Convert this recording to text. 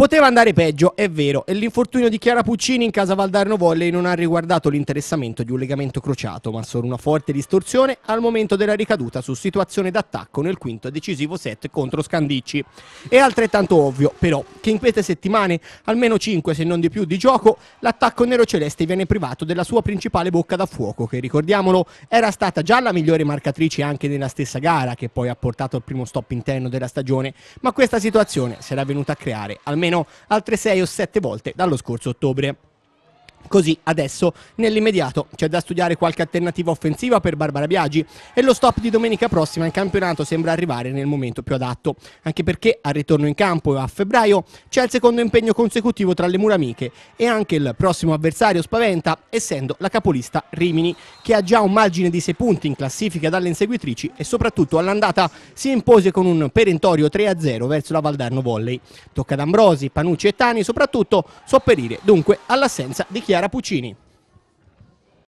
Poteva andare peggio, è vero, e l'infortunio di Chiara Puccini in casa Valdarno Volley non ha riguardato l'interessamento di un legamento crociato, ma solo una forte distorsione al momento della ricaduta su situazione d'attacco nel quinto e decisivo set contro Scandicci. È altrettanto ovvio, però, che in queste settimane, almeno 5 se non di più di gioco, l'attacco nero-celeste viene privato della sua principale bocca da fuoco, che ricordiamolo era stata già la migliore marcatrice anche nella stessa gara, che poi ha portato al primo stop interno della stagione, ma questa situazione si era venuta a creare, almeno almeno altre 6 o 7 volte dallo scorso ottobre. Così adesso, nell'immediato, c'è da studiare qualche alternativa offensiva per Barbara Biagi e lo stop di domenica prossima in campionato sembra arrivare nel momento più adatto, anche perché al ritorno in campo a febbraio c'è il secondo impegno consecutivo tra le mura amiche e anche il prossimo avversario spaventa, essendo la capolista Rimini, che ha già un margine di 6 punti in classifica dalle inseguitrici e soprattutto all'andata si impose con un perentorio 3-0 verso la Valdarno Volley. Tocca ad Ambrosi, Panucci e Tani soprattutto sopperire dunque all'assenza di chi Chiara Puccini.